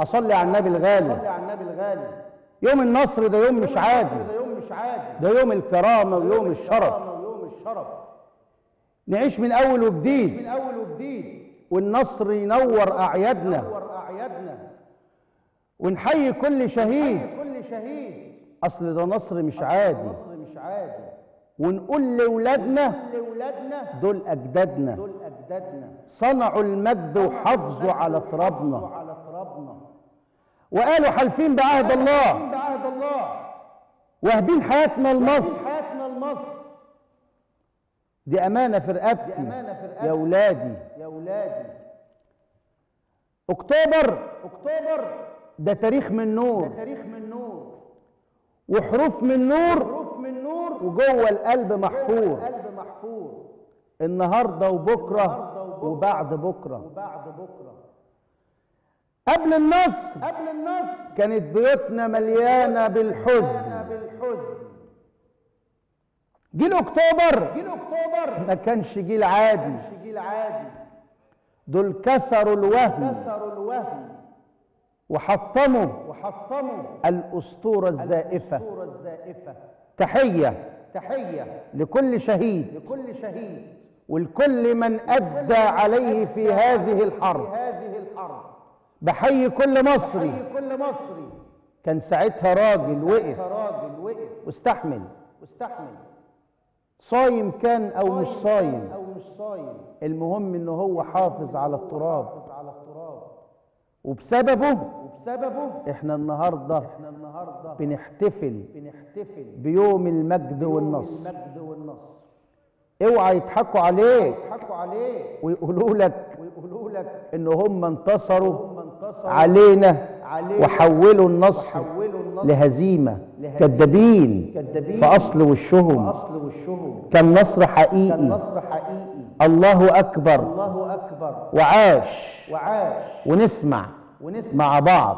اصلي على النبي الغالي يوم النصر ده يوم مش عادي ده يوم الكرامه ويوم الشرف نعيش من اول وجديد والنصر ينور اعيادنا ونحيي كل شهيد اصل ده نصر مش عادي ونقول لاولادنا دول اجدادنا صنعوا المجد وحافظوا على ترابنا وقالوا حالفين بعهد الله واهبين حياتنا لمصر دي أمانة في رقبتي يا أولادي يا أولادي أكتوبر أكتوبر ده تاريخ من نور ده تاريخ من نور وحروف من نور حروف من نور وجوه القلب محفور جوه القلب محفور النهارده وبكره, النهاردة وبكرة وبعد بكره وبعد بكره قبل النصر قبل النصر كانت بيوتنا مليانه بالحزن جيل اكتوبر جيل اكتوبر ما كانش جيل عادي جيل عادي دول كسروا الوهم كسروا الوهم وحطموا وحطموا الاسطوره الزائفه الاسطوره الزائفه تحيه تحيه لكل شهيد لكل شهيد ولكل من ادى عليه في هذه الحرب في هذه الحرب بحيي كل مصري كل مصري كان ساعتها راجل وقف راجل وقف واستحمل واستحمل صايم كان او مش صايم او مش صايم المهم ان هو حافظ على التراب على التراب وبسببه وبسببه احنا النهارده احنا النهارده بنحتفل بنحتفل بيوم المجد والنصر المجد والنصر اوعى يضحكوا عليك يضحكوا عليك ويقولوا لك ويقولوا لك ان هم انتصروا علينا وحولوا النصر لهزيمة كذابين في أصل وشهم كان نصر حقيقي الله أكبر وعاش ونسمع مع بعض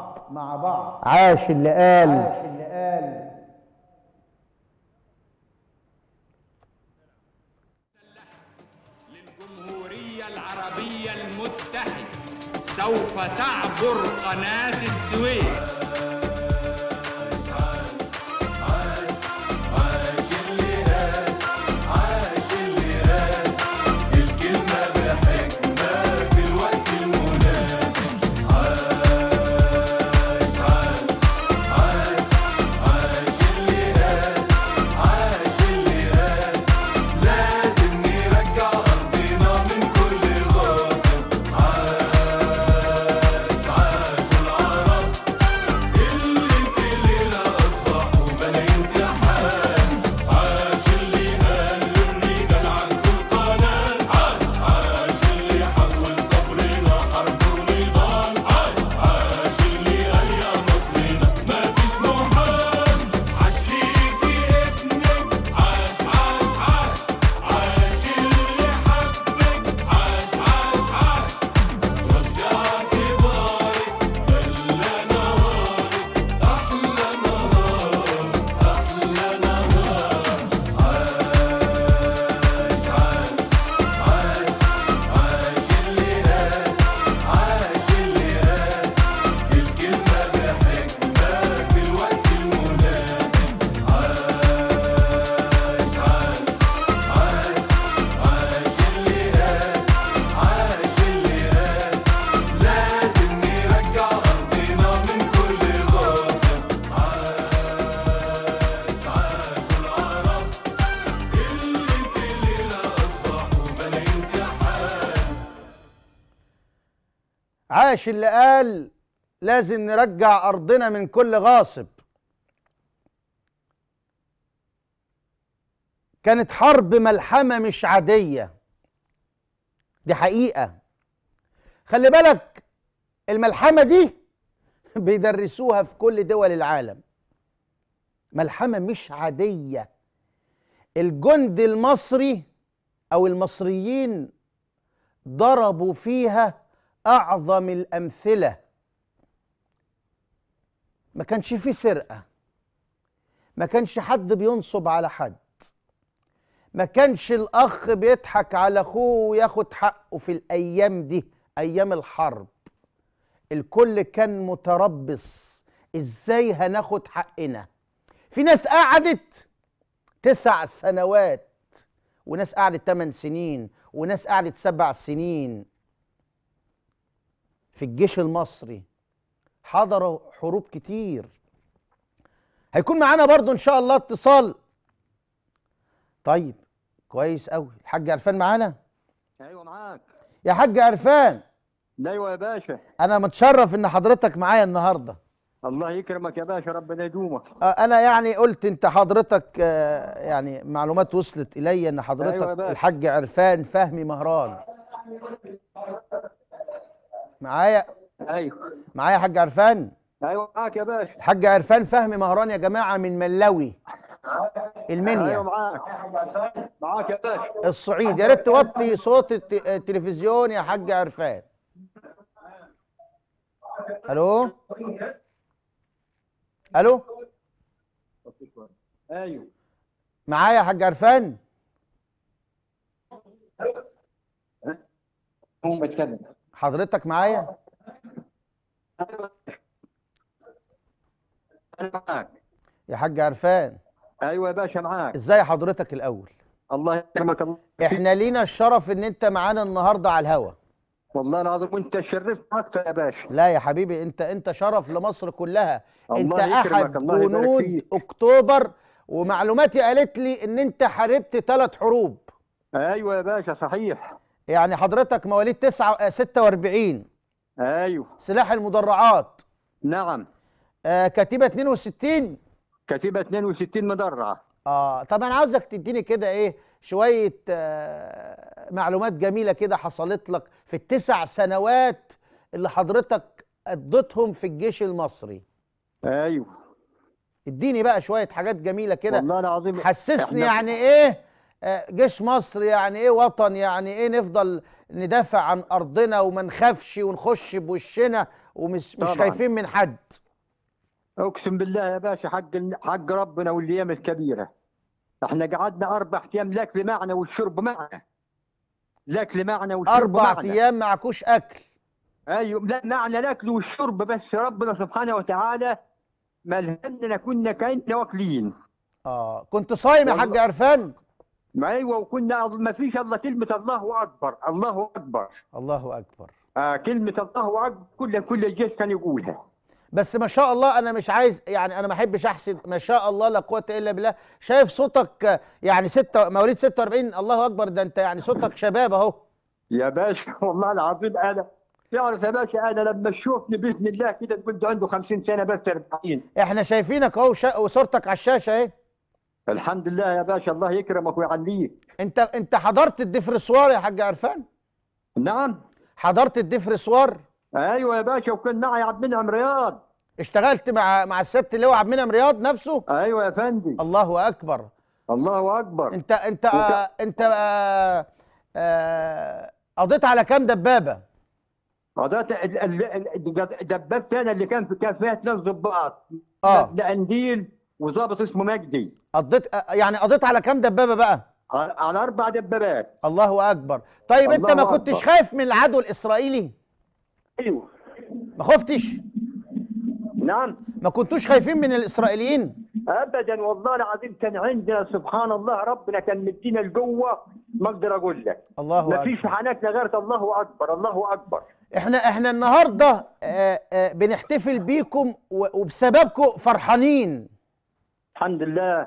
عاش اللي قال سوف تعبر قناة السويس العباش اللي قال لازم نرجع أرضنا من كل غاصب كانت حرب ملحمة مش عادية دي حقيقة خلي بالك الملحمة دي بيدرسوها في كل دول العالم ملحمة مش عادية الجندي المصري أو المصريين ضربوا فيها أعظم الأمثلة ما كانش فيه سرقة ما كانش حد بينصب على حد ما كانش الأخ بيضحك على أخوه وياخد حقه في الأيام دي أيام الحرب الكل كان متربص إزاي هناخد حقنا في ناس قعدت تسع سنوات وناس قعدت 8 سنين وناس قعدت سبع سنين في الجيش المصري حضروا حروب كتير هيكون معانا برضو ان شاء الله اتصال طيب كويس قوي الحاج عرفان معانا ايوه معاك يا حاج عرفان ايوه يا باشا انا متشرف ان حضرتك معايا النهارده الله يكرمك يا باشا ربنا يدومك انا يعني قلت انت حضرتك آه، يعني معلومات وصلت الي ان حضرتك أيوة الحاج عرفان فهمي مهران معايا ايوه معايا حاج عرفان ايوه معاك يا باشا الحاج عرفان فهمي مهران يا جماعه من ملاوي المنيا ايوه معاك معاك يا باشا الصعيد يا ريت توطي صوت التلفزيون يا حاج عرفان الو الو ايوه معايا يا حاج عرفان هم أه؟ حضرتك معايا معاك يا حاج عرفان ايوه يا باشا معاك ازاي حضرتك الاول الله يكرمك الله احنا لينا الشرف ان انت معانا النهارده على الهوا والله العظيم وانت شرفت اكتر يا باشا لا يا حبيبي انت انت شرف لمصر كلها الله انت احد جنود اكتوبر ومعلوماتي قالت لي ان انت حاربت ثلاث حروب ايوه يا باشا صحيح يعني حضرتك مواليد 9 46 آه، ايوه سلاح المدرعات نعم آه كتيبه 62 كتيبه 62 مدرعه اه طب انا عاوزك تديني كده ايه شويه آه معلومات جميله كده حصلت لك في التسع سنوات اللي حضرتك قضيتهم في الجيش المصري ايوه اديني بقى شويه حاجات جميله كده والله العظيم حسسني يعني ايه آه، جيش مصر يعني ايه وطن يعني ايه نفضل ندافع عن ارضنا وما نخافش ونخش بوشنا ومش مش خايفين من حد اقسم بالله يا باشا حق حق ربنا والايام الكبيره احنا قعدنا اربع ايام الاكل معنا والشرب معنا الاكل معنا والشرب اربع ايام معكوش اكل ايوه لا معنا الاكل والشرب بس ربنا سبحانه وتعالى ملهمنا كنا كاننا واكلين اه كنت صايم يا حاج عرفان ايوه وكنا ما فيش الا كلمه الله اكبر الله اكبر الله اكبر آه كلمه الله اكبر كل كل الجيش كان يقولها بس ما شاء الله انا مش عايز يعني انا ما احبش احسد ما شاء الله لا قوه الا بالله شايف صوتك يعني ستة مواليد 46 الله اكبر ده انت يعني صوتك شباب اهو يا باشا والله العظيم انا تعرف يا باشا انا لما تشوفني باذن الله كده كنت عنده 50 سنه بس 40 احنا شايفينك اهو وصورتك على الشاشه اهي الحمد لله يا باشا الله يكرمك ويعليك انت انت حضرت الدفرسوار يا حاج عرفان نعم حضرت الدفرسوار ايوه يا باشا وكان معي عبد المنعم رياض اشتغلت مع مع السيادة اللواء عبد المنعم رياض نفسه ايوه يا فندم الله اكبر الله اكبر انت انت وك... آه انت آه آه قضيت على كام دبابه قضيت دبابتي انا اللي كان في كافيه فيها ضباط آه. قنديل وظابط اسمه مجدي قضيت يعني قضيت على كام دبابه بقى على اربع دبابات الله اكبر طيب الله انت ما كنتش خايف من العدو الاسرائيلي ايوه ما خفتش نعم ما كنتوش خايفين من الاسرائيليين ابدا والله العظيم كان عندنا سبحان الله ربنا كان مدينا الجوه ما اقدر اقول لك الله ما فيش حنكنا غير الله اكبر الله اكبر احنا احنا النهارده آه، آه، بنحتفل بيكم وبسببكم فرحانين الحمد لله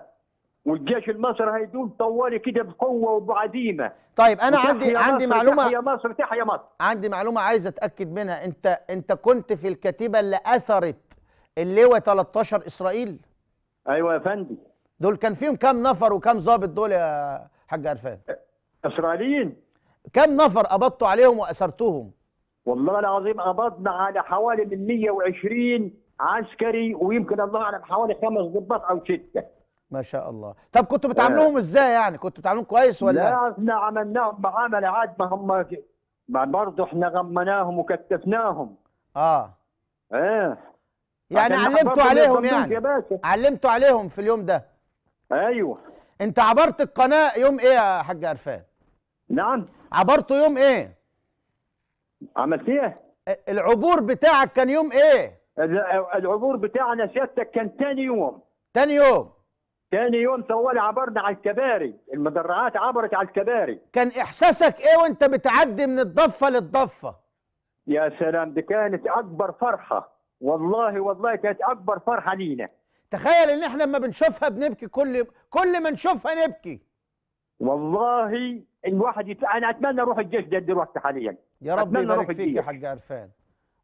والجيش المصري هيدوم طوالي كده بقوه وبعزيمه طيب انا عندي عندي مصر معلومه تحيا مصر تحيا مصر عندي معلومه عايز اتاكد منها انت انت كنت في الكتيبه اللي اثرت اللواء 13 اسرائيل ايوه يا فندم دول كان فيهم كام نفر وكام ضابط دول يا حاج عرفان اسرائيليين كام نفر قبضتوا عليهم واسرتوهم والله العظيم قبضنا على حوالي من 120 عسكري ويمكن الله اعلم حوالي خمس ضباط او سته ما شاء الله طب كنتوا بتعاملوهم ازاي يعني كنتوا بتعاملوهم كويس ولا لا احنا عملناهم معامله عاد ما هم ما برضه احنا غمناهم وكتفناهم اه ايه يعني علمتوا عليهم يعني علمتوا عليهم في اليوم ده ايوه انت عبرت القناه يوم ايه يا حاج عرفان نعم عبرته يوم ايه عملت ايه العبور بتاعك كان يوم ايه العبور بتاعنا سيادتك كان ثاني يوم ثاني يوم ثاني يوم طوال عبرنا على الكباري المدرعات عبرت على الكباري كان احساسك ايه وانت بتعدي من الضفه للضفه يا سلام دي كانت اكبر فرحه والله والله كانت اكبر فرحه لينا تخيل ان احنا لما بنشوفها بنبكي كل كل ما نشوفها نبكي والله الواحد يت... انا اتمنى اروح الجيش ده دلوقتي حاليا يا رب يبارك فيك يا حاج عرفان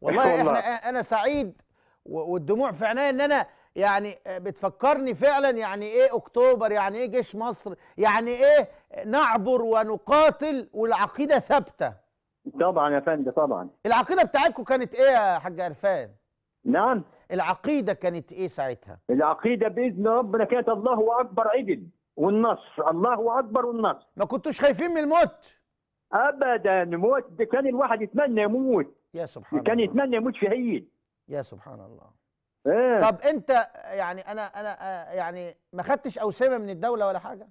والله, والله احنا انا سعيد والدموع في عينيا ان انا يعني بتفكرني فعلا يعني ايه اكتوبر يعني ايه جيش مصر يعني ايه نعبر ونقاتل والعقيده ثابته طبعا يا فندم طبعا العقيده بتاعتكم كانت ايه يا حاج عرفان نعم العقيده كانت ايه ساعتها العقيده باذن ربنا كانت الله اكبر عدل والنصر الله اكبر والنصر ما كنتوش خايفين من الموت ابدا الموت كان الواحد يتمنى يموت يا سبحان كان الله. يتمنى يموت شهيد يا سبحان الله إيه؟ طب انت يعني انا انا آه يعني ما خدتش اوسمه من الدوله ولا حاجه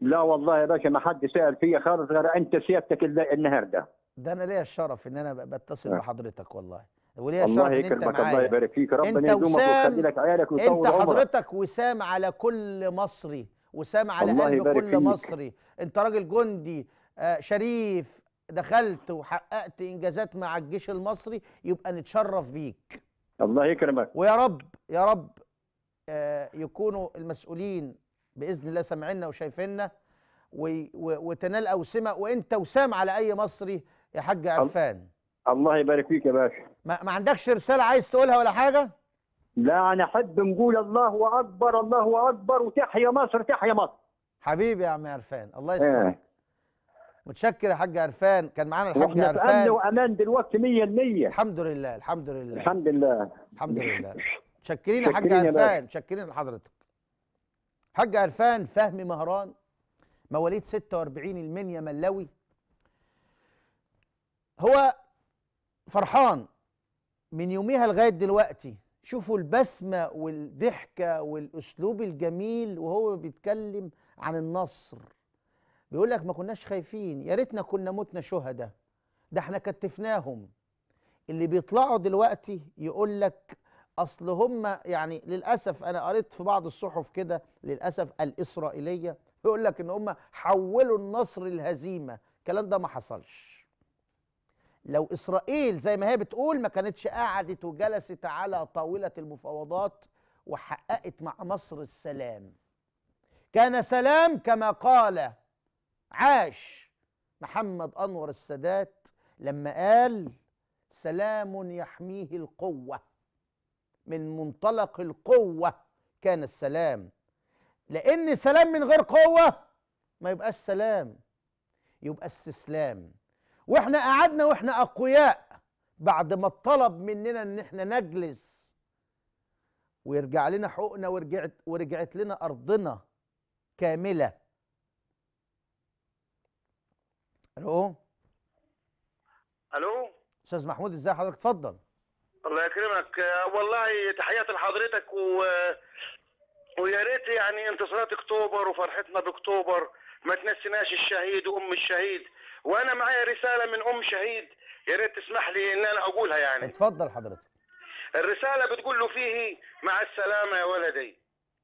لا والله يا باشا ما حد سال فيا خالص غير انت سيادتك النهارده ده انا ليا الشرف ان انا بتصل إيه. بحضرتك والله وليا الشرف ان انت معايا الله يبارك فيك ربنا يدومك ويخلي لك عيالك ويطول انت حضرتك وسام على كل مصري وسام على قلب كل فيك. مصري انت راجل جندي آه، شريف دخلت وحققت انجازات مع الجيش المصري يبقى نتشرف بيك الله يكرمك ويا رب يا رب آه، يكونوا المسؤولين باذن الله سامعينا وشايفيننا وتنال اوسمه وانت وسام على اي مصري يا حاج عرفان الله يبارك فيك يا باشا ما, ما عندكش رساله عايز تقولها ولا حاجه لا انا احب نقول الله اكبر الله اكبر وتحيا مصر تحيا مصر حبيبي يا عم عرفان الله آه. يسلمك متشكر يا حاج عرفان كان معانا الحاج عرفان في امن وامان دلوقتي 100% الحمد لله الحمد لله الحمد لله الحمد لله متشكرين يا حاج عرفان متشكرين لحضرتك حاج عرفان فهمي مهران مواليد 46 المنيا ملاوي هو فرحان من يوميها لغايه دلوقتي شوفوا البسمه والضحكه والاسلوب الجميل وهو بيتكلم عن النصر بيقول لك ما كناش خايفين يا ريتنا كنا متنا شهداء ده احنا كتفناهم اللي بيطلعوا دلوقتي يقول لك اصل هم يعني للاسف انا قريت في بعض الصحف كده للاسف الاسرائيليه بيقول لك ان هم حولوا النصر الهزيمه الكلام ده ما حصلش لو اسرائيل زي ما هي بتقول ما كانتش قعدت وجلست على طاوله المفاوضات وحققت مع مصر السلام كان سلام كما قال عاش محمد أنور السادات لما قال سلام يحميه القوة من منطلق القوة كان السلام لأن سلام من غير قوة ما يبقاش سلام يبقى استسلام واحنا قعدنا واحنا أقوياء بعد ما اطلب مننا ان احنا نجلس ويرجع لنا حقوقنا ورجعت ورجعت لنا أرضنا كاملة الو الو استاذ محمود ازي حضرتك اتفضل الله يكرمك آه، والله تحياتي لحضرتك و ويا ريت يعني انتصارات اكتوبر وفرحتنا باكتوبر ما تنسيناش الشهيد وام الشهيد وانا معايا رساله من ام شهيد يا ريت تسمح لي ان انا اقولها يعني اتفضل حضرتك الرساله بتقول له فيه مع السلامه يا ولدي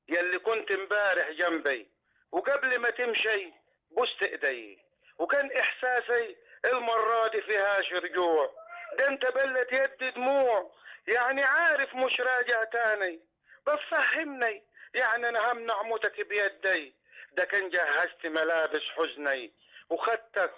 يا اللي كنت امبارح جنبي وقبل ما تمشي بوست ايدي وكان إحساسي المرة دي فيهاش رجوع ده انت بلت يدي دموع يعني عارف مش راجع تاني بس فهمني يعني انا همنع موتك بيدي ده كان جهزت ملابس حزني وخدتك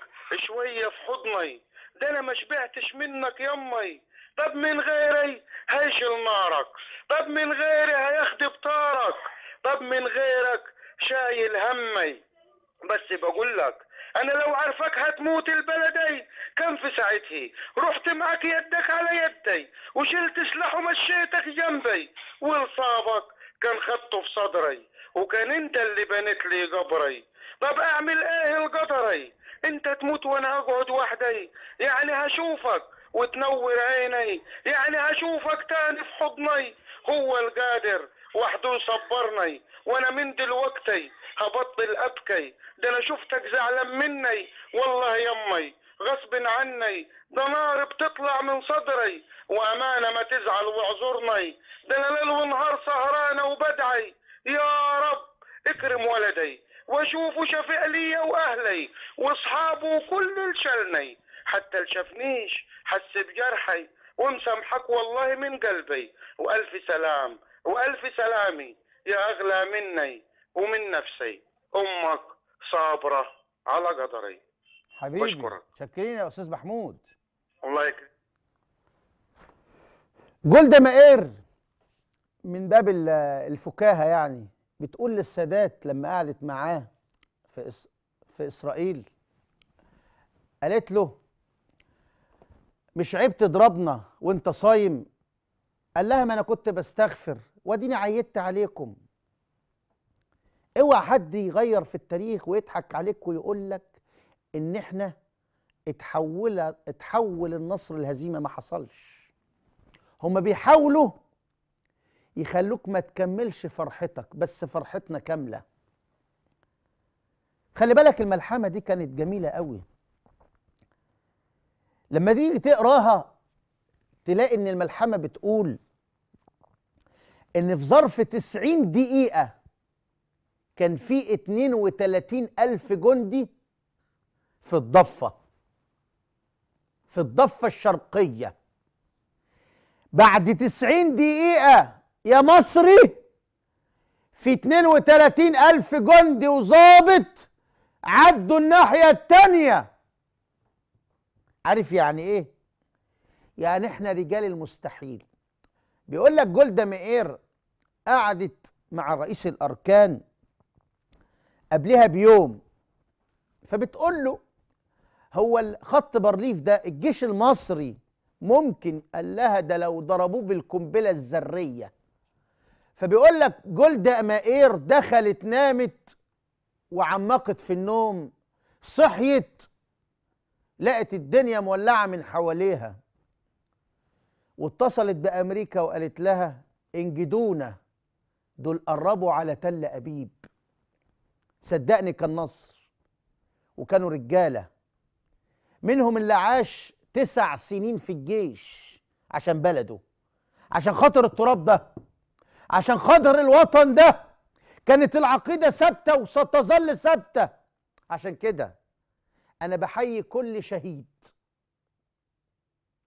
شوية في حضني ده انا ما شبعتش منك يمي طب من غيري هيشل نارك طب من غيري هياخد بطارك طب من غيرك شايل همي بس بقولك انا لو عرفك هتموت البلدي كان في ساعتي رحت معك يدك على يدي وشلت سلاح ومشيتك جنبي ولصابك كان خطه في صدري وكان انت اللي بنت لي قبري طب اعمل ايه القدري انت تموت وانا اقعد وحدي يعني هشوفك وتنور عيني يعني هشوفك تاني في حضني هو القادر وحدو صبرني وانا من دلوقتي هبطل ابكي ده انا شفتك زعلان مني والله يمي غصب عني ده نار بتطلع من صدري وامانه ما تزعل واعذرني ده انا ليل ونهار سهرانه وبدعي يا رب اكرم ولدي واشوفه شفيع ليا واهلي واصحابه وكل الشلني حتى لشافنيش حس بجرحي ومسامحك والله من قلبي والف سلام وألف سلامي يا أغلى مني ومن نفسي أمك صابرة على قدري حبيبي بشكرك شكرين يا أستاذ محمود الله يكرمك جولدا مائر من باب الفكاهة يعني بتقول للسادات لما قعدت معاه في إس... في إسرائيل قالت له مش عيب تضربنا وانت صايم قال لها ما انا كنت بستغفر واديني عيدت عليكم اوعى حد يغير في التاريخ ويضحك عليك ويقول لك ان احنا اتحول اتحول النصر الهزيمه ما حصلش هما بيحاولوا يخلوك ما تكملش فرحتك بس فرحتنا كامله خلي بالك الملحمه دي كانت جميله قوي لما تيجي تقراها تلاقي ان الملحمه بتقول ان في ظرف 90 دقيقه كان في 32 الف جندي في الضفه في الضفه الشرقيه بعد 90 دقيقه يا مصري في 32 الف جندي وظابط عدوا الناحيه التانيه عارف يعني ايه يعني احنا رجال المستحيل بيقول لك جولدا مائير قعدت مع رئيس الاركان قبلها بيوم فبتقول له هو خط بارليف ده الجيش المصري ممكن قال لها ده لو ضربوه بالقنبله الذريه فبيقول لك جولدا مائير دخلت نامت وعمقت في النوم صحيت لقت الدنيا مولعه من حواليها واتصلت بامريكا وقالت لها انجدونا دول قربوا على تل ابيب صدقني كان نصر وكانوا رجاله منهم اللي عاش تسع سنين في الجيش عشان بلده عشان خاطر التراب ده عشان خاطر الوطن ده كانت العقيده ثابته وستظل ثابته عشان كده انا بحيي كل شهيد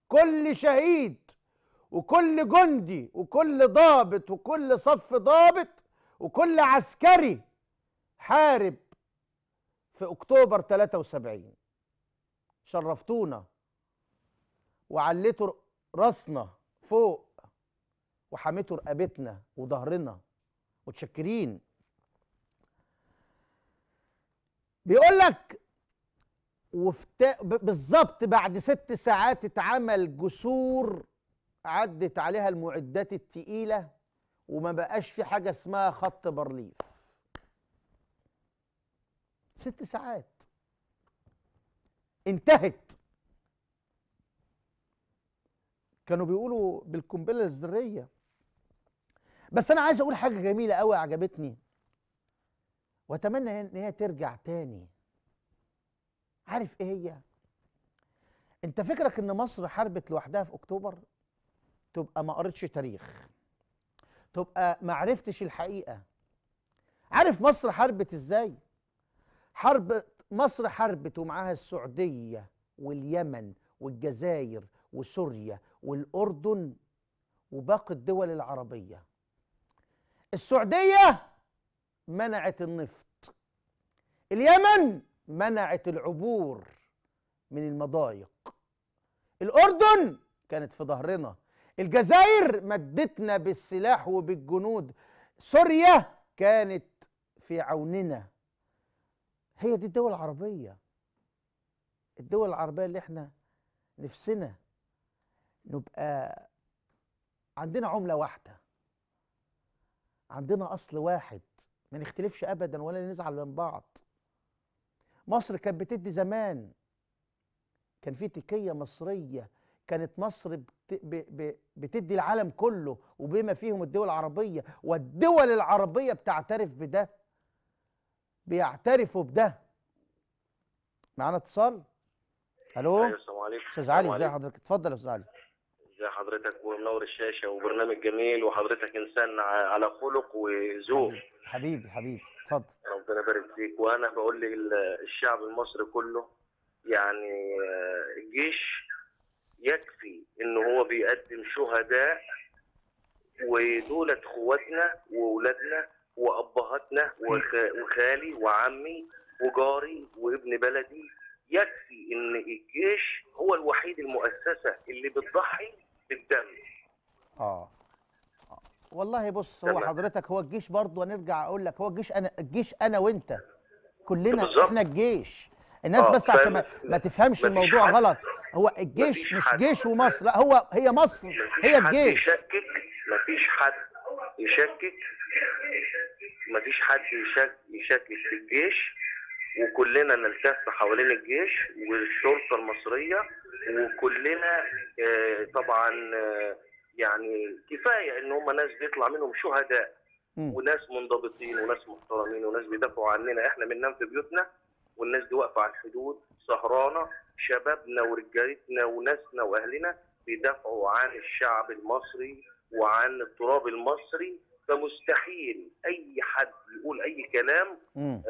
كل شهيد وكل جندي وكل ضابط وكل صف ضابط وكل عسكري حارب في اكتوبر 73 شرفتونا وعليتوا راسنا فوق وحميتوا رقبتنا وظهرنا متشكرين بيقول لك وفت... بالظبط بعد ست ساعات اتعمل جسور عدت عليها المعدات التقيلة وما بقاش في حاجة اسمها خط برليف ست ساعات انتهت كانوا بيقولوا بالقنبلة الذرية بس أنا عايز أقول حاجة جميلة قوي عجبتني وأتمنى إن هي ترجع تاني عارف إيه هي؟ أنت فكرك إن مصر حاربت لوحدها في أكتوبر؟ تبقى ما قريتش تاريخ تبقى ما عرفتش الحقيقه عارف مصر حربت ازاي حرب مصر حربت ومعاها السعوديه واليمن والجزائر وسوريا والاردن وباقي الدول العربيه السعوديه منعت النفط اليمن منعت العبور من المضايق الاردن كانت في ظهرنا الجزائر مدتنا بالسلاح وبالجنود سوريا كانت في عوننا هي دي الدول العربية الدول العربية اللي احنا نفسنا نبقى عندنا عملة واحدة عندنا أصل واحد ما نختلفش أبدا ولا نزعل من بعض مصر كانت بتدي زمان كان في تكية مصرية كانت مصر بتدي العالم كله وبما فيهم الدول العربية والدول العربية بتعترف بده بيعترفوا بده معانا اتصال الو أيوة، السلام عليكم استاذ علي ازي حضرتك اتفضل يا استاذ علي ازي حضرتك ومنور الشاشه وبرنامج جميل وحضرتك انسان على خلق وذوق حبيبي حبيبي اتفضل ربنا يبارك فيك وانا بقول للشعب المصري كله يعني آه، الجيش يكفي ان هو بيقدم شهداء ودولة اخواتنا واولادنا وابهاتنا وخالي وعمي وجاري وابن بلدي يكفي ان الجيش هو الوحيد المؤسسه اللي بتضحي بالدم اه, آه. والله بص هو حضرتك هو الجيش برضه هنرجع اقول لك هو الجيش انا الجيش انا وانت كلنا بالزبط. احنا الجيش الناس آه. بس عشان ما, ما تفهمش الموضوع غلط هو الجيش مش جيش ومصر لا هو هي مصر هي الجيش يشكك مفيش حد يشكك مفيش حد يشكك في الجيش وكلنا نلتف حوالين الجيش والشرطه المصريه وكلنا آه، طبعا آه، يعني كفايه ان هم ناس بيطلع منهم شهداء وناس منضبطين وناس محترمين وناس بيدافعوا عننا احنا بننام في بيوتنا والناس دي واقفه على الحدود سهرانه شبابنا ورجالتنا وناسنا واهلنا بيدافعوا عن الشعب المصري وعن التراب المصري فمستحيل اي حد يقول اي كلام آه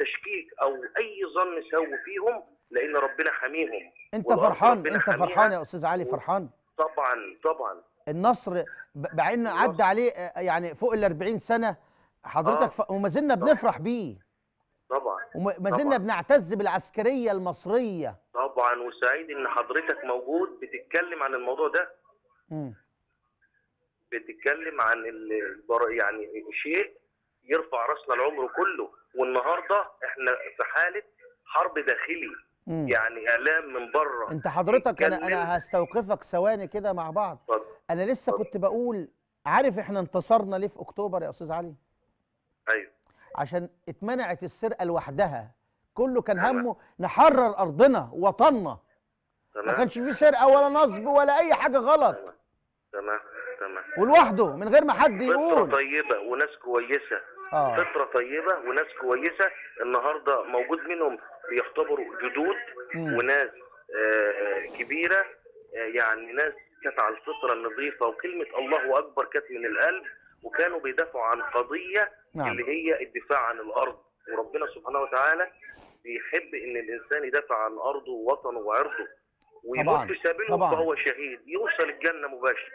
تشكيك او اي ظن سوء فيهم لان ربنا حميهم انت فرحان انت فرحان يا استاذ علي فرحان طبعا طبعا النصر مع انه عدى عليه آه، يعني فوق ال 40 سنه حضرتك آه. ف... وما زلنا بنفرح بيه طبعا وما زلنا بنعتز بالعسكريه المصريه طبعا وسعيد ان حضرتك موجود بتتكلم عن الموضوع ده امم بتتكلم عن يعني شيء يرفع راسنا العمر كله والنهارده احنا في حاله حرب داخلي مم. يعني اعلام من بره انت حضرتك انا انا هستوقفك ثواني كده مع بعض طب. انا لسه طب. كنت بقول عارف احنا انتصرنا ليه في اكتوبر يا استاذ علي ايوه عشان اتمنعت السرقه لوحدها كله كان همه نحرر ارضنا وطننا ما كانش في سرقه ولا نصب ولا اي حاجه غلط تمام تمام ولوحده من غير ما حد يقول فطره طيبه وناس كويسه آه. فطره طيبه وناس كويسه النهارده موجود منهم بيختبروا جدود مم. وناس آه، كبيره آه، يعني ناس كانت على الفطره النظيفه وكلمه الله اكبر كانت من القلب وكانوا بيدافعوا عن قضيه نعم. اللي هي الدفاع عن الارض وربنا سبحانه وتعالى بيحب ان الانسان يدافع عن ارضه ووطنه وعرضه ويموت في سبيله فهو شهيد يوصل الجنه مباشرة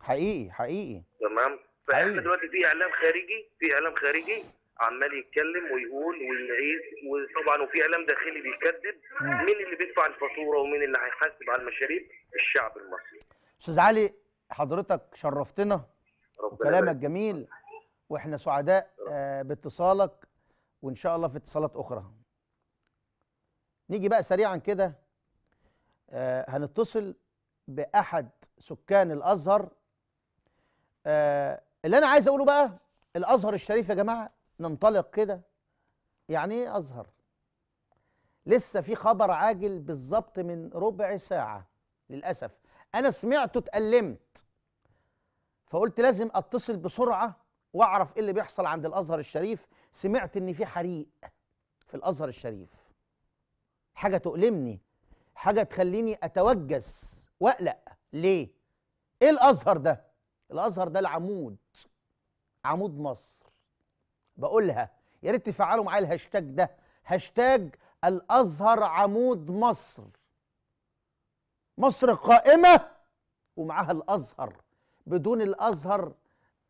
حقيقي حقيقي تمام فاحنا دلوقتي في اعلام خارجي في اعلام خارجي عمال يتكلم ويقول ويعيد وطبعا وفي اعلام داخلي بيكذب نعم. مين اللي بيدفع الفاتوره ومين اللي هيحاسب على المشاريب الشعب المصري استاذ علي حضرتك شرفتنا وكلامك جميل واحنا سعداء آه، باتصالك وان شاء الله في اتصالات اخرى نيجي بقى سريعا كده آه، هنتصل باحد سكان الازهر آه، اللي انا عايز اقوله بقى الازهر الشريف يا جماعه ننطلق كده يعني ايه ازهر لسه في خبر عاجل بالظبط من ربع ساعه للاسف انا سمعته اتألمت فقلت لازم اتصل بسرعه واعرف ايه اللي بيحصل عند الازهر الشريف سمعت ان في حريق في الازهر الشريف حاجه تؤلمني حاجه تخليني اتوجس واقلق ليه ايه الازهر ده الازهر ده العمود عمود مصر بقولها يا ريت تفعلوا معايا الهاشتاج ده هاشتاج الازهر عمود مصر مصر قائمه ومعاها الازهر بدون الازهر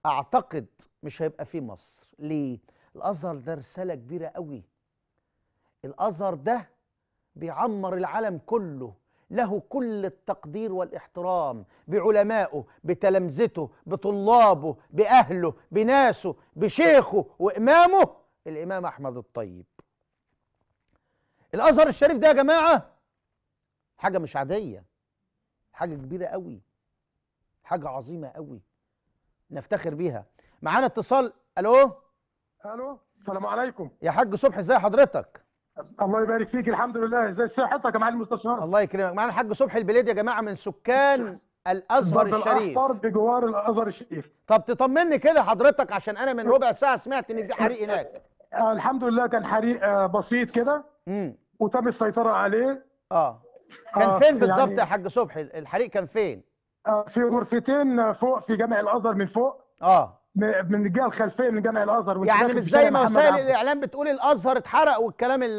اعتقد مش هيبقى في مصر ليه الازهر ده رساله كبيره قوي الازهر ده بيعمر العالم كله له كل التقدير والاحترام بعلمائه بتلامذته بطلابه باهله بناسه بشيخه وامامه الامام احمد الطيب الازهر الشريف ده يا جماعه حاجه مش عاديه حاجه كبيره قوي حاجه عظيمه قوي نفتخر بيها معانا اتصال الو الو السلام عليكم يا حاج صبحي ازي حضرتك الله يبارك فيك الحمد لله ازي صحتك يا معالي المستشار الله يكرمك معانا الحاج صبحي البليد يا جماعه من سكان الازهر الشريف الازهر بجوار الازهر الشريف طب تطمني كده حضرتك عشان انا من ربع ساعه سمعت ان في حريق هناك الحمد لله كان حريق آه، بسيط كده وتم السيطره عليه اه كان آه، فين بالظبط يعني... يا حاج صبحي الحريق كان فين آه، في غرفتين فوق في جامع الازهر من فوق اه من الجهه الخلفيه من جامع الازهر يعني مش زي ما وسائل الاعلام بتقول الازهر اتحرق والكلام ال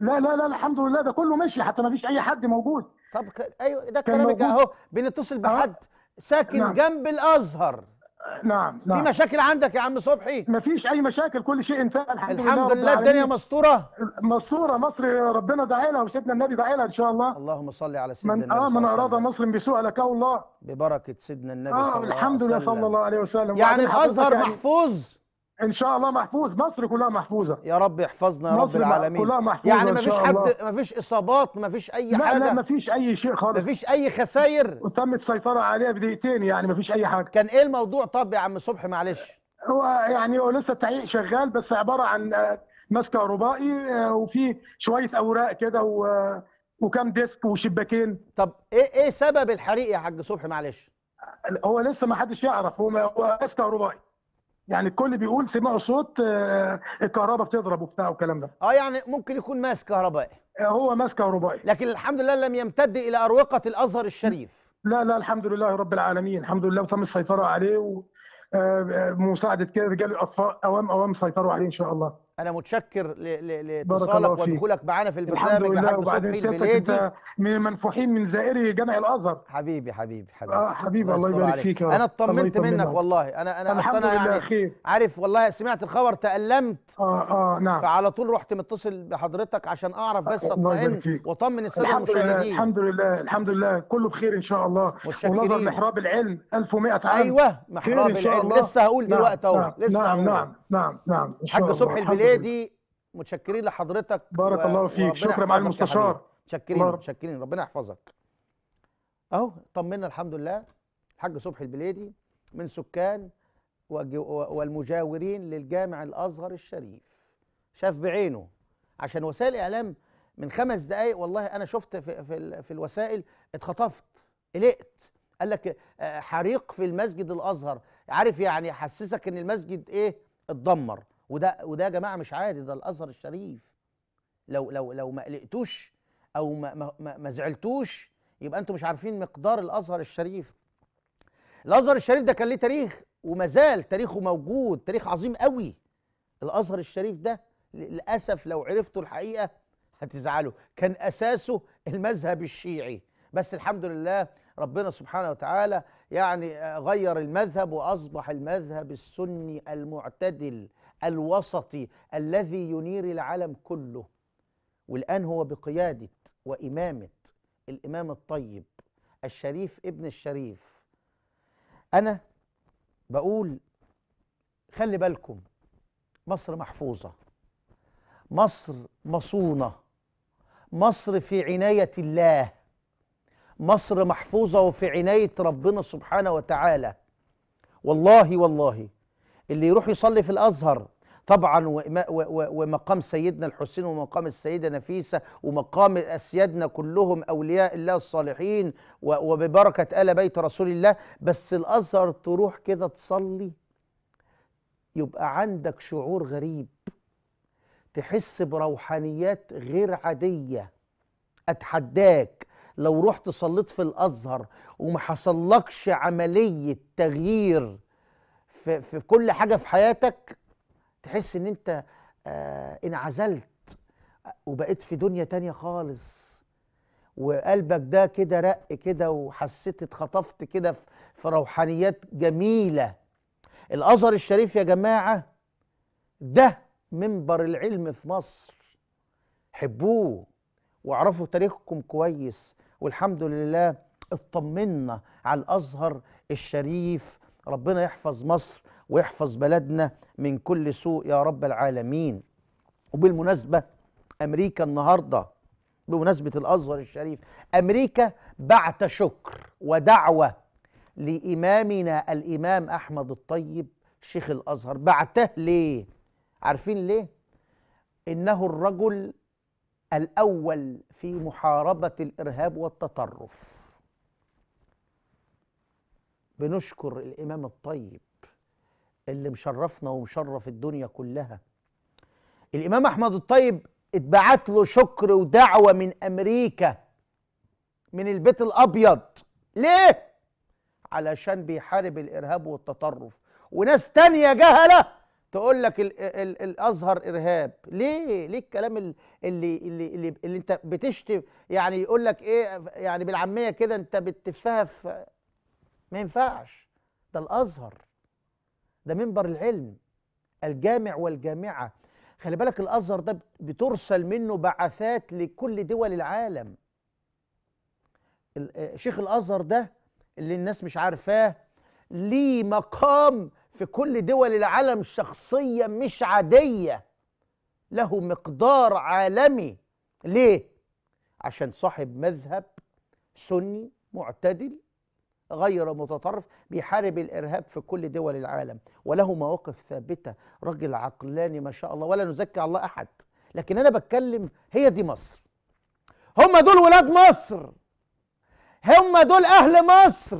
لا لا لا الحمد لله ده كله مشي حتى ما فيش اي حد موجود طب ايوه ده الكلام اهو بنتصل آه. بحد ساكن نعم. جنب الازهر نعم نعم في نعم. مشاكل عندك يا عم صبحي مفيش اي مشاكل كل شيء انتهى الحمد, الحمد لله الدنيا مستوره مستوره مصر ربنا داعي لها وسيدنا النبي داعي لها ان شاء الله اللهم صل على سيدنا النبي اه من اراد مصر بسوء لكه الله ببركه سيدنا النبي آه صلى الله عليه وسلم الحمد لله صلى الله عليه وسلم يعني الازهر يعني محفوظ ان شاء الله محفوظ مصر كلها محفوظه يا رب يحفظنا يا رب العالمين كلها محفوظة يعني ما فيش حد ما فيش اصابات ما فيش اي لا حاجه لا ما فيش اي شيء خالص ما فيش اي خساير وتمت السيطره عليها في دقيقتين يعني ما فيش اي حاجه كان ايه الموضوع طب يا عم صبحي معلش هو يعني هو لسه التحقيق شغال بس عباره عن آه، ماس كهربائي آه، وفي شويه اوراق كده وكم آه، وكام ديسك وشباكين طب ايه ايه سبب الحريق يا حاج صبحي معلش هو لسه ما حدش يعرف هو ماس كهربائي يعني الكل بيقول سمعوا صوت آه، الكهرباء بتضرب وبتاع والكلام ده اه يعني ممكن يكون ماس كهربائي آه، هو ماس كهربائي لكن الحمد لله لم يمتد الى اروقه الازهر الشريف لا لا الحمد لله رب العالمين الحمد لله وتم السيطره عليه ومساعده آه، كده رجال الاطفاء اوام اوام سيطروا عليه ان شاء الله انا متشكر لاتصالك ودخولك معانا في البرنامج الحمد لله وبعدين سيادتك من المنفوحين من زائري جامع الازهر حبيبي حبيبي حبيبي اه حبيبي الله يبارك فيك انا اطمنت منك والله انا انا انا انا يعني خير عارف والله سمعت الخبر تالمت اه اه نعم فعلى طول رحت متصل بحضرتك عشان اعرف بس اطمن واطمن الساده المشاهدين الحمد لله الحمد لله كله بخير ان شاء الله متشكرين محراب العلم 1100 عام ايوه محراب العلم لسه هقول نعم، دلوقتي اهو نعم، لسه نعم نعم نعم نعم حاج صبحي البلادي متشكرين لحضرتك بارك و... الله فيك شكرا مع المستشار متشكرين متشكرين ربنا يحفظك اهو طمنا الحمد لله الحاج صبحي البلادي من سكان والمجاورين للجامع الازهر الشريف شاف بعينه عشان وسائل الاعلام من خمس دقايق والله انا شفت في, في, في الوسائل اتخطفت قلقت قال لك آه، حريق في المسجد الازهر عارف يعني حسسك ان المسجد ايه اتدمر وده وده يا جماعه مش عادي ده الازهر الشريف لو لو لو ما قلقتوش او ما ما, ما زعلتوش يبقى انتم مش عارفين مقدار الازهر الشريف الازهر الشريف ده كان ليه تاريخ وما زال تاريخه موجود تاريخ عظيم قوي الازهر الشريف ده للاسف لو عرفتوا الحقيقه هتزعلوا كان اساسه المذهب الشيعي بس الحمد لله ربنا سبحانه وتعالى يعني غير المذهب واصبح المذهب السني المعتدل الوسطي الذي ينير العالم كله والان هو بقياده وامامه الامام الطيب الشريف ابن الشريف انا بقول خلي بالكم مصر محفوظه مصر مصونه مصر في عنايه الله مصر محفوظه وفي عنايه ربنا سبحانه وتعالى والله والله اللي يروح يصلي في الازهر طبعا ومقام سيدنا الحسين ومقام السيده نفيسه ومقام اسيادنا كلهم اولياء الله الصالحين وببركه ال بيت رسول الله بس الازهر تروح كده تصلي يبقى عندك شعور غريب تحس بروحانيات غير عاديه اتحداك لو رحت صليت في الازهر وما حصلكش عمليه تغيير في, في كل حاجه في حياتك تحس ان انت آه انعزلت وبقيت في دنيا تانية خالص وقلبك ده كده رق كده وحسيت اتخطفت كده في روحانيات جميله الازهر الشريف يا جماعه ده منبر العلم في مصر حبوه واعرفوا تاريخكم كويس والحمد لله اطمنا على الازهر الشريف ربنا يحفظ مصر ويحفظ بلدنا من كل سوء يا رب العالمين وبالمناسبه امريكا النهارده بمناسبه الازهر الشريف امريكا بعت شكر ودعوه لامامنا الامام احمد الطيب شيخ الازهر بعته ليه عارفين ليه انه الرجل الأول في محاربة الإرهاب والتطرف بنشكر الإمام الطيب اللي مشرفنا ومشرف الدنيا كلها الإمام أحمد الطيب اتبعت له شكر ودعوة من أمريكا من البيت الأبيض ليه؟ علشان بيحارب الإرهاب والتطرف وناس تانية جهلة تقول لك الازهر ارهاب ليه ليه الكلام اللي اللي اللي, اللي انت بتشتم يعني يقول لك ايه يعني بالعاميه كده انت بتفها في ما ينفعش ده الازهر ده منبر العلم الجامع والجامعه خلي بالك الازهر ده بترسل منه بعثات لكل دول العالم آه، شيخ الازهر ده اللي الناس مش عارفاه ليه مقام في كل دول العالم شخصية مش عادية له مقدار عالمي ليه؟ عشان صاحب مذهب سني معتدل غير متطرف بيحارب الارهاب في كل دول العالم وله مواقف ثابته راجل عقلاني ما شاء الله ولا نزكي على الله احد لكن انا بتكلم هي دي مصر هم دول ولاد مصر هم دول اهل مصر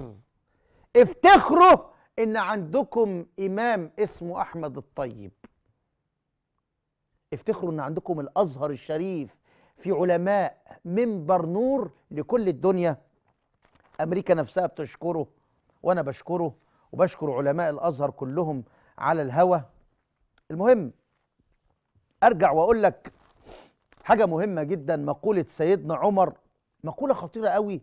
افتخروا ان عندكم امام اسمه احمد الطيب افتخروا ان عندكم الازهر الشريف في علماء منبر نور لكل الدنيا امريكا نفسها بتشكره وانا بشكره وبشكر علماء الازهر كلهم على الهوى المهم ارجع واقول لك حاجه مهمه جدا مقوله سيدنا عمر مقوله خطيره قوي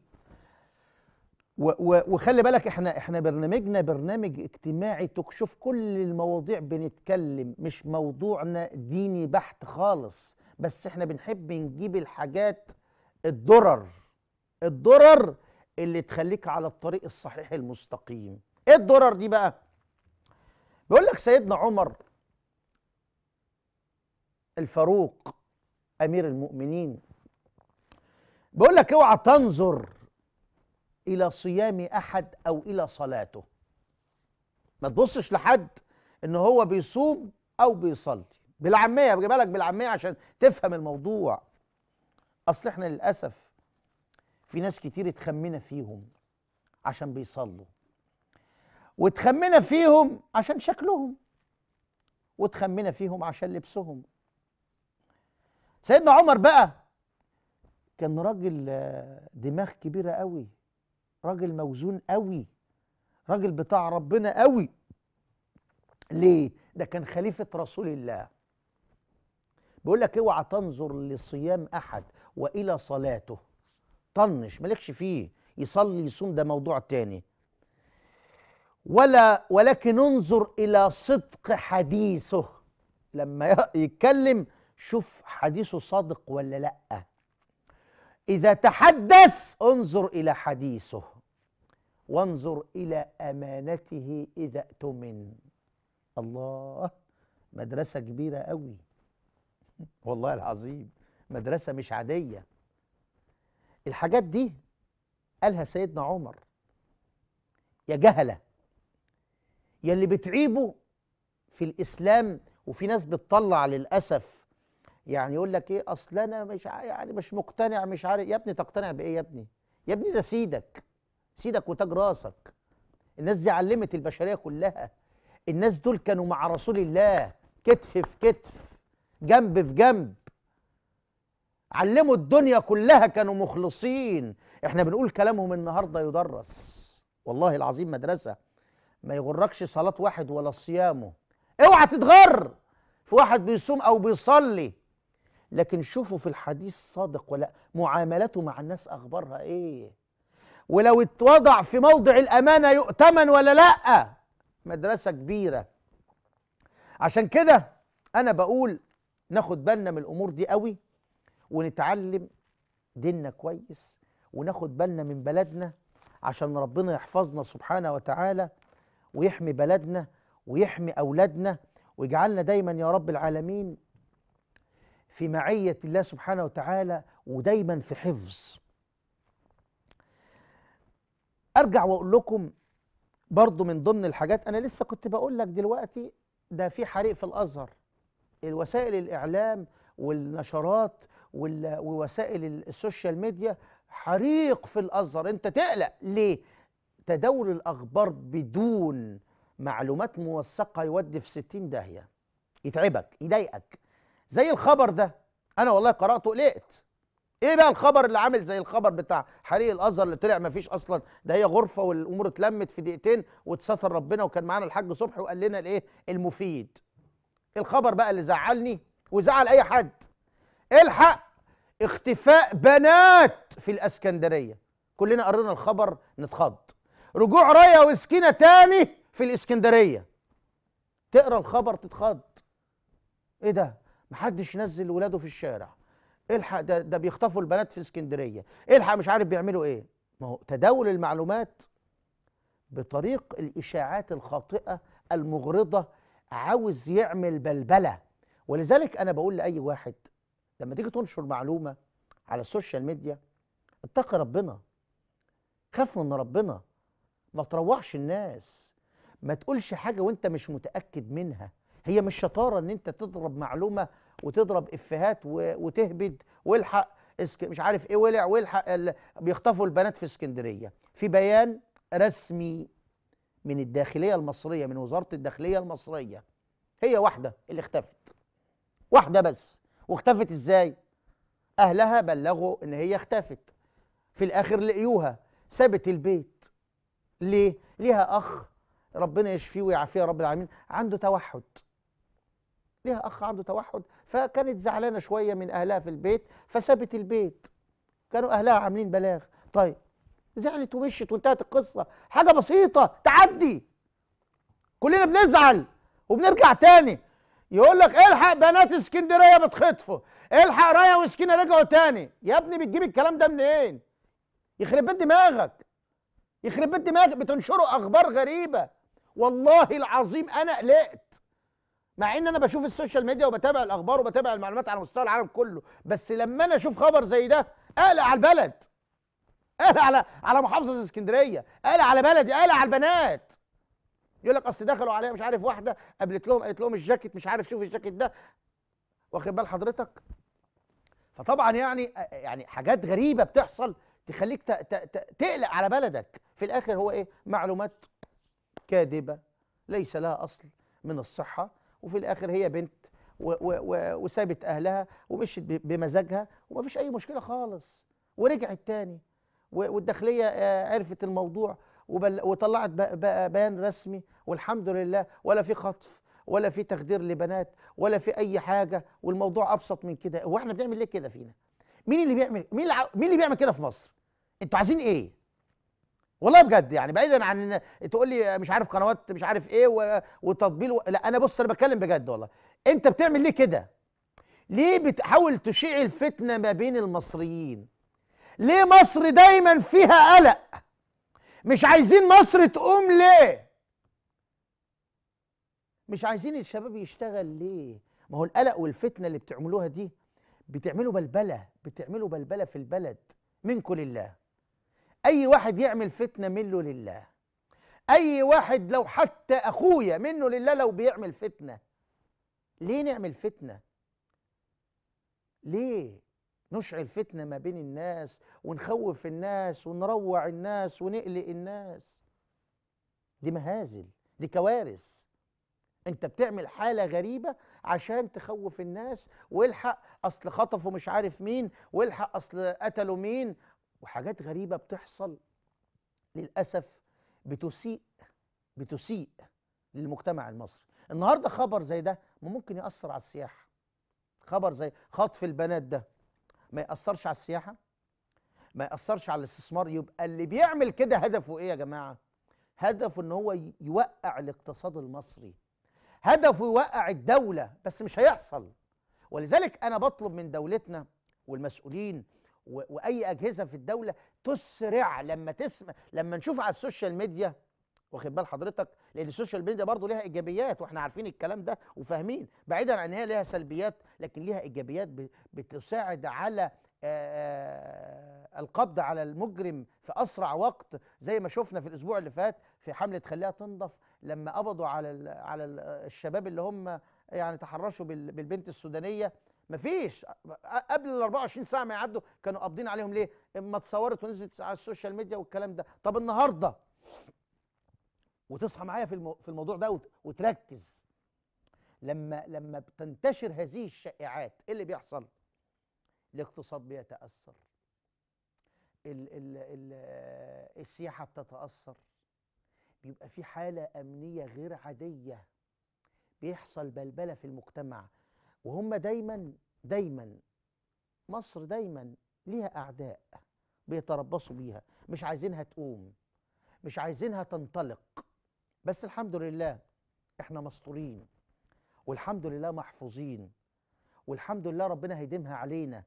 وخلي بالك احنا احنا برنامجنا برنامج اجتماعي تكشف كل المواضيع بنتكلم مش موضوعنا ديني بحت خالص بس احنا بنحب نجيب الحاجات الضرر الضرر اللي تخليك على الطريق الصحيح المستقيم ايه الضرر دي بقى بيقول لك سيدنا عمر الفاروق امير المؤمنين بيقول لك اوعى تنظر الى صيام احد او الى صلاته ما تبصش لحد ان هو بيصوم او بيصلي بالعاميه بجي بالك بالعاميه عشان تفهم الموضوع اصل احنا للاسف في ناس كتير اتخمنا فيهم عشان بيصلوا واتخمنا فيهم عشان شكلهم واتخمنا فيهم عشان لبسهم سيدنا عمر بقى كان راجل آه، دماغ كبيره قوي راجل موزون قوي راجل بتاع ربنا قوي ليه ده كان خليفه رسول الله بيقول لك اوعى تنظر لصيام احد والى صلاته طنش مالكش فيه يصلي يصوم ده موضوع تاني ولا ولكن انظر الى صدق حديثه لما يتكلم شوف حديثه صادق ولا لا إذا تحدث انظر إلى حديثه وانظر إلى أمانته إذا اؤتمن الله مدرسة كبيرة قوي والله العظيم مدرسة مش عادية الحاجات دي قالها سيدنا عمر يا جهلة يا اللي بتعيبه في الإسلام وفي ناس بتطلع للأسف يعني يقول لك ايه اصل انا مش يعني مش مقتنع مش عارف يا ابني تقتنع بايه يا ابني يا ابني ده سيدك سيدك وتاج راسك الناس دي علمت البشريه كلها الناس دول كانوا مع رسول الله كتف في كتف جنب في جنب علموا الدنيا كلها كانوا مخلصين احنا بنقول كلامهم النهارده يدرس والله العظيم مدرسه ما يغركش صلاه واحد ولا صيامه اوعى تتغر في واحد بيصوم او بيصلي لكن شوفوا في الحديث صادق ولا معاملته مع الناس اخبارها ايه ولو اتوضع في موضع الامانه يؤتمن ولا لا مدرسه كبيره عشان كده انا بقول ناخد بالنا من الامور دي قوي ونتعلم ديننا كويس وناخد بالنا من بلدنا عشان ربنا يحفظنا سبحانه وتعالى ويحمي بلدنا ويحمي اولادنا ويجعلنا دايما يا رب العالمين في معية الله سبحانه وتعالى ودايما في حفظ أرجع وأقول لكم برضو من ضمن الحاجات أنا لسه كنت بقول لك دلوقتي ده في حريق في الأزهر الوسائل الإعلام والنشرات ووسائل السوشيال ميديا حريق في الأزهر أنت تقلق ليه؟ تداول الأخبار بدون معلومات موثقة يودي في ستين داهية يتعبك يضايقك زي الخبر ده انا والله قراته قلقت ايه بقى الخبر اللي عامل زي الخبر بتاع حريق الازهر اللي طلع مفيش اصلا ده هي غرفه والامور اتلمت في دقيقتين واتستر ربنا وكان معانا الحاج صبحي وقال لنا الايه المفيد الخبر بقى اللي زعلني وزعل اي حد الحق اختفاء بنات في الاسكندريه كلنا قرينا الخبر نتخض رجوع رايه وسكينه تاني في الاسكندريه تقرا الخبر تتخض ايه ده محدش نزل ولاده في الشارع الحق ده, ده بيخطفوا البنات في اسكندريه الحق مش عارف بيعملوا ايه ما هو تداول المعلومات بطريق الاشاعات الخاطئه المغرضه عاوز يعمل بلبله ولذلك انا بقول لاي واحد لما تيجي تنشر معلومه على السوشيال ميديا اتقي ربنا خاف من ربنا ما تروحش الناس ما تقولش حاجه وانت مش متاكد منها هي مش شطاره ان انت تضرب معلومه وتضرب افيهات وتهبد والحق مش عارف ايه ولع والحق بيخطفوا البنات في اسكندريه في بيان رسمي من الداخليه المصريه من وزاره الداخليه المصريه هي واحده اللي اختفت واحده بس واختفت ازاي اهلها بلغوا ان هي اختفت في الاخر لقيوها سابت البيت ليه ليها اخ ربنا يشفيه ويعافيه رب العالمين عنده توحد ليها اخ عنده توحد فكانت زعلانه شويه من اهلها في البيت فسابت البيت كانوا اهلها عاملين بلاغ طيب زعلت ومشت وانتهت القصه حاجه بسيطه تعدي كلنا بنزعل وبنرجع تاني يقول لك الحق بنات اسكندريه بتخطفوا الحق رايه وسكينه رجعوا تاني يا ابني بتجيب الكلام ده منين يخرب بيت دماغك يخرب بيت دماغك بتنشروا اخبار غريبه والله العظيم انا قلقت مع ان انا بشوف السوشيال ميديا وبتابع الاخبار وبتابع المعلومات على مستوى العالم كله بس لما انا اشوف خبر زي ده قلق على البلد قلق على على محافظه اسكندريه قلق على بلدي قلق على البنات يقول لك اصل دخلوا عليها مش عارف واحده قابلت لهم قالت لهم الجاكيت مش عارف شوف الجاكيت ده واخد بال حضرتك فطبعا يعني يعني حاجات غريبه بتحصل تخليك تقلق على بلدك في الاخر هو ايه معلومات كاذبه ليس لها اصل من الصحه وفي الاخر هي بنت وسابت اهلها ومشت بمزاجها ومفيش اي مشكله خالص ورجعت تاني والداخليه آه، عرفت الموضوع وطلعت بيان رسمي والحمد لله ولا في خطف ولا في تخدير لبنات ولا في اي حاجه والموضوع ابسط من كده هو احنا بنعمل ليه كده فينا مين اللي بيعمل مين مين اللي بيعمل كده في مصر انتوا عايزين ايه والله بجد يعني بعيدا عن ان تقول لي مش عارف قنوات مش عارف ايه وتطبيل و... لا انا بص انا بتكلم بجد والله انت بتعمل ليه كده ليه بتحاول تشيع الفتنه ما بين المصريين ليه مصر دايما فيها قلق مش عايزين مصر تقوم ليه مش عايزين الشباب يشتغل ليه ما هو القلق والفتنه اللي بتعملوها دي بتعملوا بلبله بتعملوا بلبله في البلد منكم لله اي واحد يعمل فتنه منه لله اي واحد لو حتى اخويا منه لله لو بيعمل فتنه ليه نعمل فتنه ليه نشعل فتنه ما بين الناس ونخوف الناس ونروع الناس ونقلق الناس دي مهازل دي كوارث انت بتعمل حاله غريبه عشان تخوف الناس والحق اصل خطفوا مش عارف مين والحق اصل قتلوا مين وحاجات غريبه بتحصل للاسف بتسيء بتسيء للمجتمع المصري النهارده خبر زي ده ممكن ياثر على السياحه خبر زي خطف البنات ده ما ياثرش على السياحه ما ياثرش على الاستثمار يبقى اللي بيعمل كده هدفه ايه يا جماعه هدفه ان هو يوقع الاقتصاد المصري هدفه يوقع الدوله بس مش هيحصل ولذلك انا بطلب من دولتنا والمسؤولين واي اجهزه في الدوله تسرع لما تسمع لما نشوف على السوشيال ميديا واخد بال حضرتك لان السوشيال ميديا برضه ليها ايجابيات واحنا عارفين الكلام ده وفاهمين بعيدا عن ان هي ليها سلبيات لكن ليها ايجابيات بتساعد على القبض على المجرم في اسرع وقت زي ما شفنا في الاسبوع اللي فات في حمله خليها تنضف لما قبضوا على على الشباب اللي هم يعني تحرشوا بالبنت السودانيه مفيش قبل ال 24 ساعه ما يعدوا كانوا قابضين عليهم ليه؟ اما اتصورت ونزلت على السوشيال ميديا والكلام ده طب النهارده وتصحى معايا في المو... في الموضوع ده وتركز لما لما بتنتشر هذه الشائعات ايه اللي بيحصل؟ الاقتصاد بيتاثر ال ال ال السياحه بتتاثر بيبقى في حاله امنيه غير عاديه بيحصل بلبله في المجتمع وهم دايما دايما مصر دايما ليها أعداء بيتربصوا بيها مش عايزينها تقوم مش عايزينها تنطلق بس الحمد لله احنا مستورين والحمد لله محفوظين والحمد لله ربنا هيديمها علينا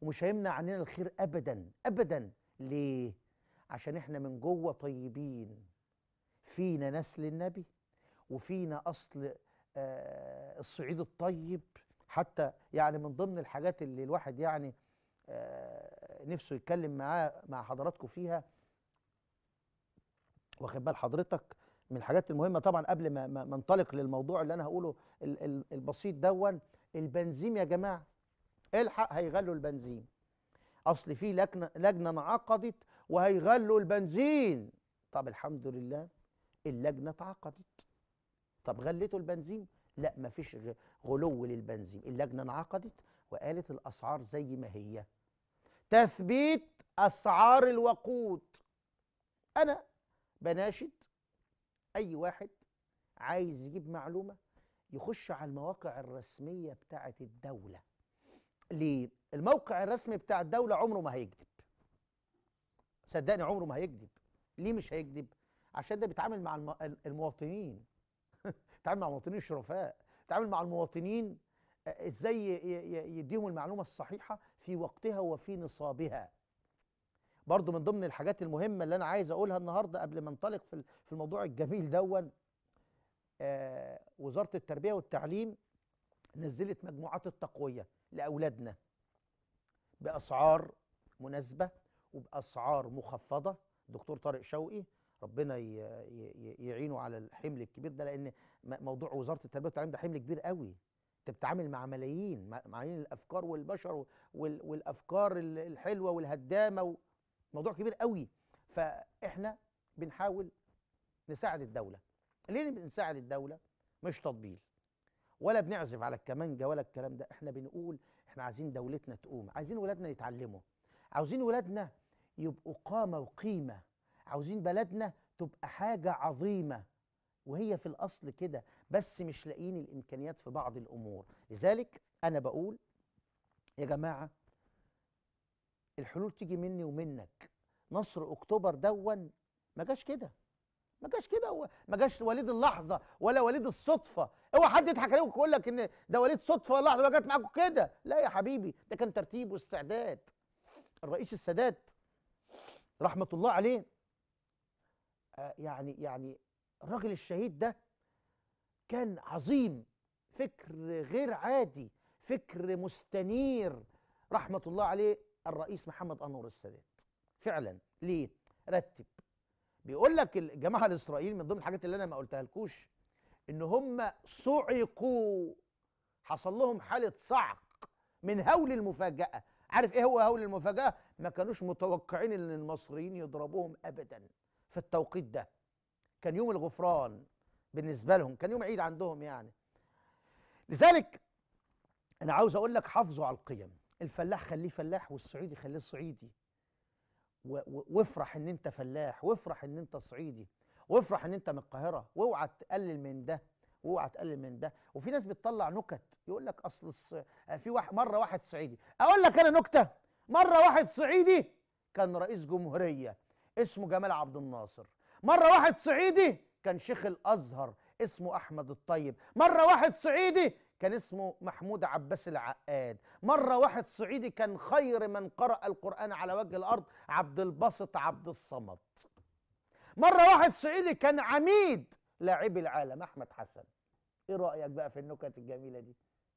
ومش هيمنع عننا الخير ابدا ابدا ليه عشان احنا من جوه طيبين فينا نسل النبي وفينا اصل آه الصعيد الطيب حتى يعني من ضمن الحاجات اللي الواحد يعني آه، نفسه يتكلم معاه مع حضراتكم فيها واخد بال حضرتك من الحاجات المهمه طبعا قبل ما ما انطلق للموضوع اللي انا هقوله البسيط دون البنزين يا جماعه الحق هيغلوا البنزين اصل في لجنه لجنه انعقدت وهيغلوا البنزين طب الحمد لله اللجنه اتعقدت طب غلتوا البنزين لا مفيش غلو للبنزين اللجنة انعقدت وقالت الأسعار زي ما هي تثبيت أسعار الوقود أنا بناشد أي واحد عايز يجيب معلومة يخش على المواقع الرسمية بتاعة الدولة ليه؟ الموقع الرسمي بتاع الدولة عمره ما هيكذب صدقني عمره ما هيكذب ليه مش هيكذب؟ عشان ده بيتعامل مع المواطنين تعامل مع مواطنين الشرفاء تعامل مع المواطنين آه، ازاي يديهم المعلومه الصحيحه في وقتها وفي نصابها برضو من ضمن الحاجات المهمه اللي انا عايز اقولها النهارده قبل ما انطلق في في الموضوع الجميل دون آه وزاره التربيه والتعليم نزلت مجموعات التقويه لاولادنا باسعار مناسبه وباسعار مخفضه دكتور طارق شوقي ربنا يعينه على الحمل الكبير ده لان موضوع وزاره التربيه والتعليم ده حمل كبير قوي انت بتتعامل مع ملايين ملايين الافكار والبشر والافكار الحلوه والهدامه موضوع كبير قوي فاحنا بنحاول نساعد الدوله ليه بنساعد الدوله مش تطبيل ولا بنعزف على الكمانجه ولا الكلام ده احنا بنقول احنا عايزين دولتنا تقوم عايزين ولادنا يتعلموا عاوزين ولادنا يبقوا قامه وقيمه عاوزين بلدنا تبقى حاجة عظيمة وهي في الأصل كده بس مش لاقيين الإمكانيات في بعض الأمور لذلك أنا بقول يا جماعة الحلول تيجي مني ومنك نصر أكتوبر دون ما جاش كده ما جاش كده ما جاش وليد اللحظة ولا وليد الصدفة اوعى حد يضحك عليك ويقول لك إن ده وليد صدفة ولا لحظة جت معاكم كده لا يا حبيبي ده كان ترتيب واستعداد الرئيس السادات رحمة الله عليه آه، يعني يعني الراجل الشهيد ده كان عظيم فكر غير عادي فكر مستنير رحمة الله عليه الرئيس محمد أنور السادات فعلا ليه رتب بيقول لك الجماعة الإسرائيليين من ضمن الحاجات اللي أنا ما قلتها لكوش إن هم صعقوا حصل لهم حالة صعق من هول المفاجأة عارف إيه هو هول المفاجأة ما كانوش متوقعين إن المصريين يضربوهم أبداً في التوقيت ده كان يوم الغفران بالنسبه لهم كان يوم عيد عندهم يعني لذلك انا عاوز اقول لك حافظوا على القيم الفلاح خليه فلاح والصعيدي خليه صعيدي وافرح ان انت فلاح وافرح ان انت صعيدي وافرح ان انت من القاهره واوعى تقلل من ده واوعى تقلل من ده وفي ناس بتطلع نكت يقول لك اصل الص... في واحد مره واحد صعيدي اقول لك انا نكته مره واحد صعيدي كان رئيس جمهوريه اسمه جمال عبد الناصر مره واحد صعيدي كان شيخ الازهر اسمه احمد الطيب مره واحد صعيدي كان اسمه محمود عباس العقاد مرة واحد صعيدي كان خير من قرأ القرآن على وجه الأرض عبد الباسط عبد الصمد مرة واحد صعيدي كان عميد لاعبي العالم أحمد حسن إيه رأيك بقى في النكت الجميلة دي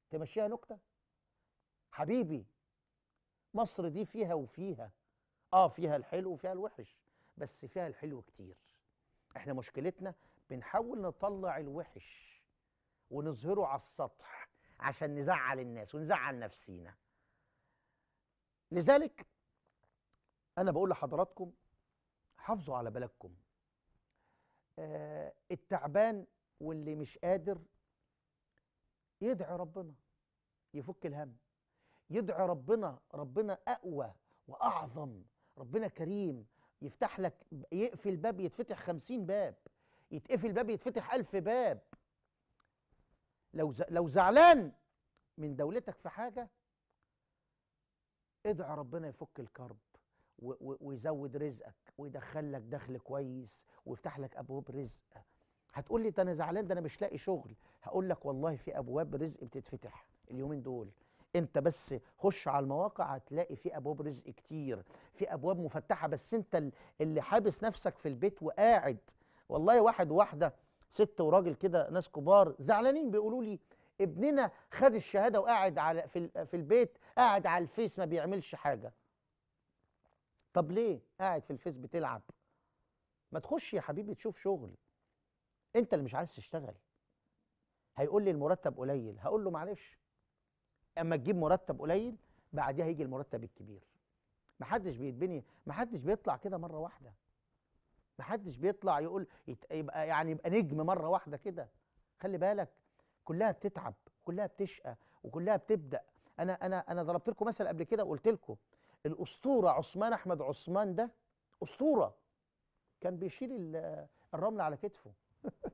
تمشيها نكتة حبيبي مصر دي فيها وفيها آه فيها الحلو وفيها الوحش بس فيها الحلو كتير احنا مشكلتنا بنحاول نطلع الوحش ونظهره على السطح عشان نزعل الناس ونزعل نفسينا لذلك انا بقول لحضراتكم حافظوا على بلدكم آه التعبان واللي مش قادر يدعي ربنا يفك الهم يدعي ربنا ربنا اقوى واعظم ربنا كريم يفتح لك يقفل باب يتفتح خمسين باب يتقفل باب يتفتح ألف باب لو لو زعلان من دولتك في حاجة ادعى ربنا يفك الكرب ويزود رزقك ويدخل لك دخل كويس ويفتح لك ابواب رزق هتقول لي ده انا زعلان ده انا مش لاقي شغل هقول لك والله في ابواب رزق بتتفتح اليومين دول انت بس خش على المواقع هتلاقي في ابواب رزق كتير في ابواب مفتحه بس انت اللي حابس نفسك في البيت وقاعد والله واحد وواحده ست وراجل كده ناس كبار زعلانين بيقولوا لي ابننا خد الشهاده وقاعد على في في البيت قاعد على الفيس ما بيعملش حاجه طب ليه قاعد في الفيس بتلعب ما تخش يا حبيبي تشوف شغل انت اللي مش عايز تشتغل هيقول لي المرتب قليل هقول له معلش اما تجيب مرتب قليل بعدها يجي المرتب الكبير محدش بيتبني محدش بيطلع كده مره واحده محدش بيطلع يقول يبقى يعني يبقى نجم مره واحده كده خلي بالك كلها بتتعب كلها بتشقى وكلها بتبدا انا انا انا ضربت لكم مثل قبل كده وقلت لكم الاسطوره عثمان احمد عثمان ده اسطوره كان بيشيل الرمل على كتفه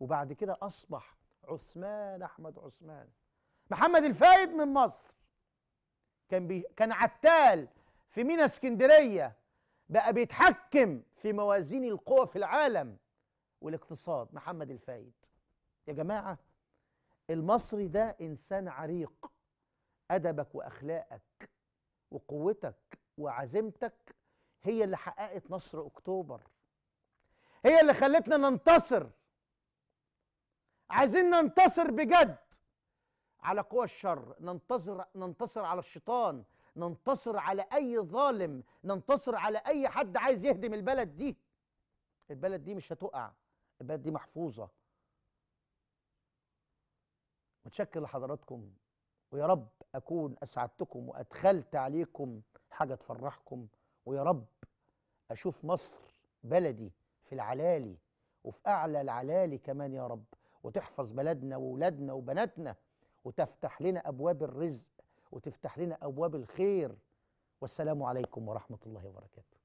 وبعد كده اصبح عثمان احمد عثمان محمد الفايد من مصر كان بي كان عتال في مينا اسكندريه بقى بيتحكم في موازين القوى في العالم والاقتصاد محمد الفايد يا جماعه المصري ده انسان عريق ادبك واخلاقك وقوتك وعزيمتك هي اللي حققت نصر اكتوبر هي اللي خلتنا ننتصر عايزين ننتصر بجد على قوى الشر ننتصر ننتصر على الشيطان ننتصر على اي ظالم ننتصر على اي حد عايز يهدم البلد دي البلد دي مش هتقع البلد دي محفوظه متشكر لحضراتكم ويا رب اكون اسعدتكم وادخلت عليكم حاجه تفرحكم ويا رب اشوف مصر بلدي في العلالي وفي اعلى العلالي كمان يا رب وتحفظ بلدنا وولادنا وبناتنا وتفتح لنا ابواب الرزق وتفتح لنا ابواب الخير والسلام عليكم ورحمه الله وبركاته